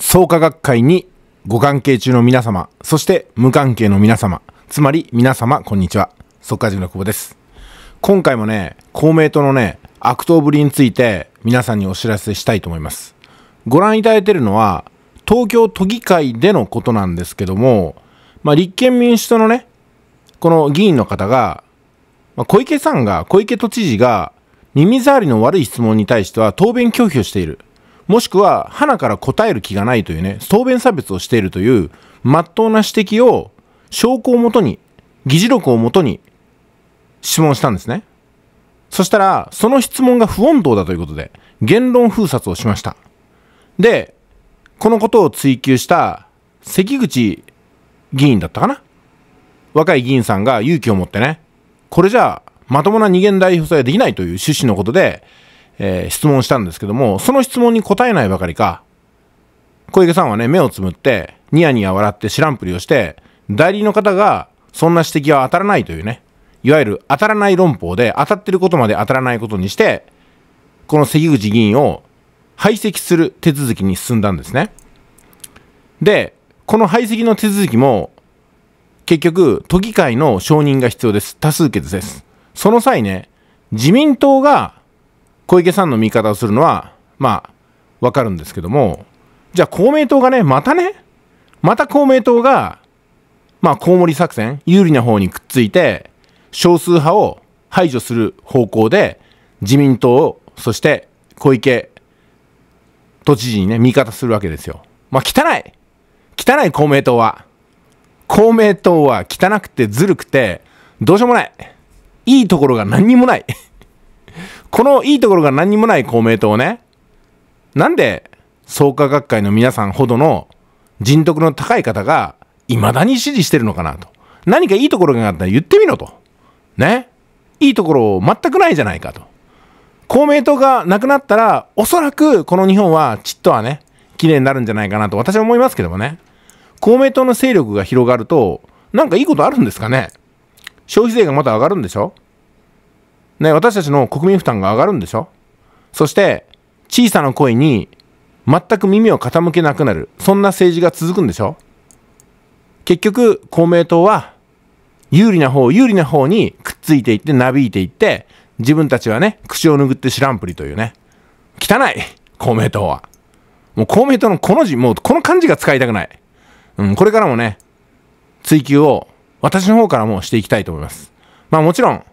創価学会にご関係中の皆様、そして無関係の皆様、つまり皆様、こんにちは。速稼塾の久保です。今回もね、公明党のね、悪党ぶりについて皆さんにお知らせしたいと思います。ご覧いただいているのは、東京都議会でのことなんですけども、まあ、立憲民主党のね、この議員の方が、まあ、小池さんが、小池都知事が、耳障りの悪い質問に対しては答弁拒否をしている。もしくは、花から答える気がないというね、答弁差別をしているという、まっとうな指摘を、証拠をもとに、議事録をもとに、質問したんですね。そしたら、その質問が不穏当だということで、言論封殺をしました。で、このことを追及した関口議員だったかな若い議員さんが勇気を持ってね、これじゃあ、まともな二元代表制はできないという趣旨のことで、えー、質問したんですけども、その質問に答えないばかりか、小池さんはね、目をつむって、ニヤニヤ笑って知らんぷりをして、代理の方が、そんな指摘は当たらないというね、いわゆる当たらない論法で、当たってることまで当たらないことにして、この関口議員を排斥する手続きに進んだんですね。で、この排斥の手続きも、結局、都議会の承認が必要です。多数決です。その際ね、自民党が小池さんの見方をするのは、まあ、わかるんですけども、じゃあ公明党がね、またね、また公明党が、まあ、コウモリ作戦、有利な方にくっついて、少数派を排除する方向で、自民党を、そして小池都知事にね、味方するわけですよ。まあ、汚い汚い公明党は。公明党は汚くてずるくて、どうしようもない。いいところが何にもない。このいいところが何にもない公明党をね、なんで創価学会の皆さんほどの人徳の高い方が未だに支持してるのかなと。何かいいところがあったら言ってみろと。ね。いいところ全くないじゃないかと。公明党がなくなったら、おそらくこの日本はちっとはね、綺麗になるんじゃないかなと私は思いますけどもね。公明党の勢力が広がると、なんかいいことあるんですかね消費税がまた上がるんでしょね、私たちの国民負担が上がるんでしょそして小さな声に全く耳を傾けなくなるそんな政治が続くんでしょ結局公明党は有利な方有利な方にくっついていってなびいていって自分たちはね口を拭って知らんぷりというね汚い公明党はもう公明党のこの字もうこの漢字が使いたくない、うん、これからもね追求を私の方からもしていきたいと思いますまあもちろん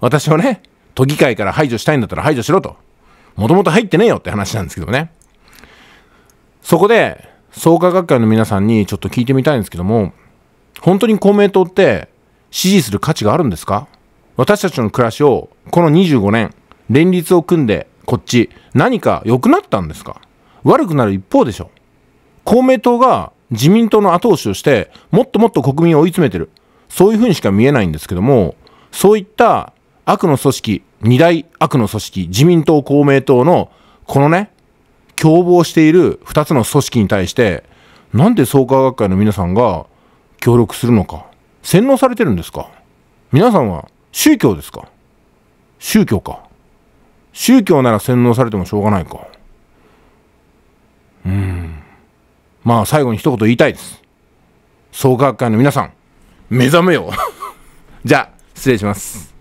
私をね、都議会から排除したいんだったら排除しろと。もともと入ってねえよって話なんですけどね。そこで、創価学会の皆さんにちょっと聞いてみたいんですけども、本当に公明党って支持する価値があるんですか私たちの暮らしをこの25年、連立を組んでこっち、何か良くなったんですか悪くなる一方でしょ。公明党が自民党の後押しをして、もっともっと国民を追い詰めてる。そういうふうにしか見えないんですけども、そういった悪の組織、二大悪の組織、自民党、公明党の、このね、共謀している二つの組織に対して、なんで創価学会の皆さんが協力するのか。洗脳されてるんですか皆さんは宗教ですか宗教か。宗教なら洗脳されてもしょうがないか。うん。まあ最後に一言言いたいです。創価学会の皆さん、目覚めよう。じゃあ、失礼します。